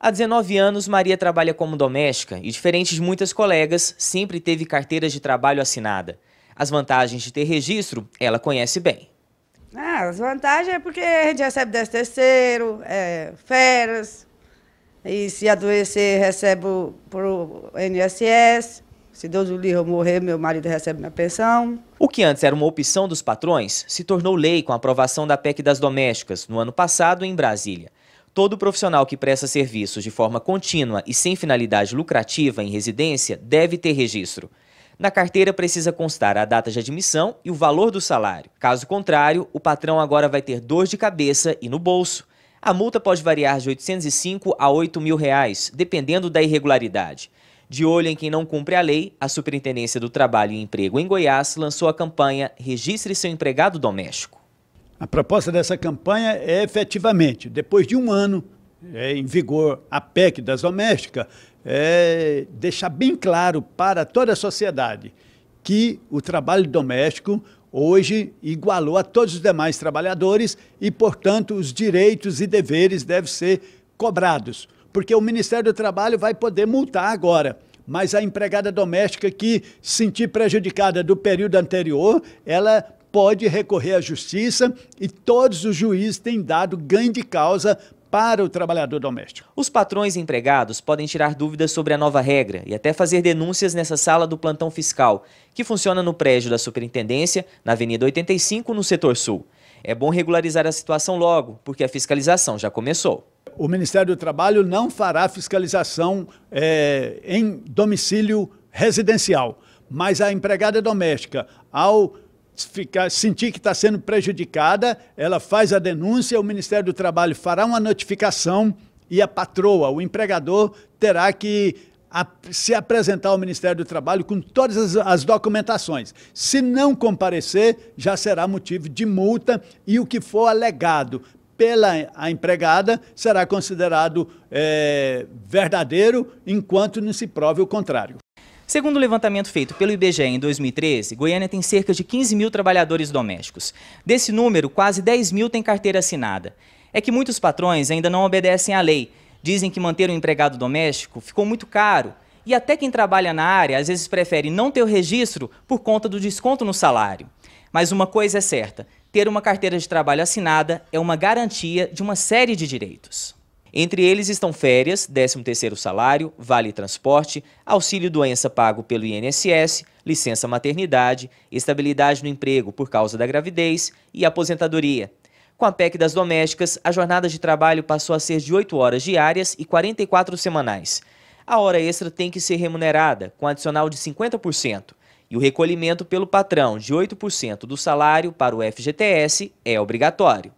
Há 19 anos, Maria trabalha como doméstica e, diferente de muitas colegas, sempre teve carteira de trabalho assinada. As vantagens de ter registro, ela conhece bem. Ah, as vantagens é porque a gente recebe 10 terceiro, é, férias, e se adoecer recebe por NSS. Se Deus o livre eu morrer, meu marido recebe minha pensão. O que antes era uma opção dos patrões se tornou lei com a aprovação da PEC das domésticas no ano passado em Brasília. Todo profissional que presta serviços de forma contínua e sem finalidade lucrativa em residência deve ter registro. Na carteira precisa constar a data de admissão e o valor do salário. Caso contrário, o patrão agora vai ter dor de cabeça e no bolso. A multa pode variar de 805 a 8 mil reais, dependendo da irregularidade. De olho em quem não cumpre a lei, a Superintendência do Trabalho e Emprego em Goiás lançou a campanha Registre seu empregado doméstico. A proposta dessa campanha é efetivamente, depois de um ano é, em vigor a PEC das domésticas, é, deixar bem claro para toda a sociedade que o trabalho doméstico hoje igualou a todos os demais trabalhadores e, portanto, os direitos e deveres devem ser cobrados porque o Ministério do Trabalho vai poder multar agora. Mas a empregada doméstica que sentir prejudicada do período anterior, ela pode recorrer à justiça e todos os juízes têm dado ganho de causa para o trabalhador doméstico. Os patrões e empregados podem tirar dúvidas sobre a nova regra e até fazer denúncias nessa sala do plantão fiscal, que funciona no prédio da Superintendência, na Avenida 85, no setor sul. É bom regularizar a situação logo, porque a fiscalização já começou o Ministério do Trabalho não fará fiscalização é, em domicílio residencial, mas a empregada doméstica, ao ficar, sentir que está sendo prejudicada, ela faz a denúncia, o Ministério do Trabalho fará uma notificação e a patroa, o empregador, terá que se apresentar ao Ministério do Trabalho com todas as, as, documentações. Se não comparecer, já será motivo de multa e o que for alegado pela a empregada será considerado é, verdadeiro enquanto não se prove o contrário. Segundo o levantamento feito pelo IBGE em 2013, Goiânia tem cerca de 15 mil trabalhadores domésticos. Desse número, quase 10 mil têm carteira assinada. É que muitos patrões ainda não obedecem à lei. Dizem que manter um empregado doméstico ficou muito caro. E até quem trabalha na área às vezes prefere não ter o registro por conta do desconto no salário. Mas uma coisa é certa: ter uma carteira de trabalho assinada é uma garantia de uma série de direitos. Entre eles estão férias, 13º salário, vale transporte, auxílio doença pago pelo INSS, licença maternidade, estabilidade no emprego por causa da gravidez e aposentadoria. Com a PEC das domésticas, a jornada de trabalho passou a ser de 8 horas diárias e 44 semanais. A hora extra tem que ser remunerada, com adicional de 50% e o recolhimento pelo patrão de 8% do salário para o FGTS é obrigatório.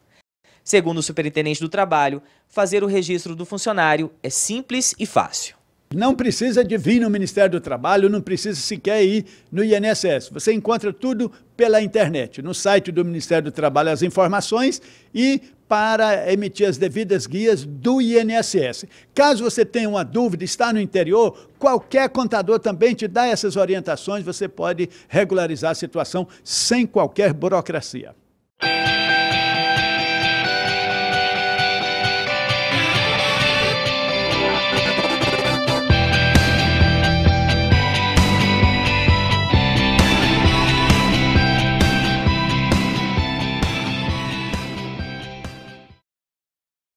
Segundo o superintendente do Trabalho, fazer o registro do funcionário é simples e fácil. Não precisa de vir no Ministério do Trabalho, não precisa sequer ir no INSS. Você encontra tudo pela internet, no site do Ministério do Trabalho as informações e para emitir as devidas guias do INSS. Caso você tenha uma dúvida, está no interior, qualquer contador também te dá essas orientações, você pode regularizar a situação sem qualquer burocracia.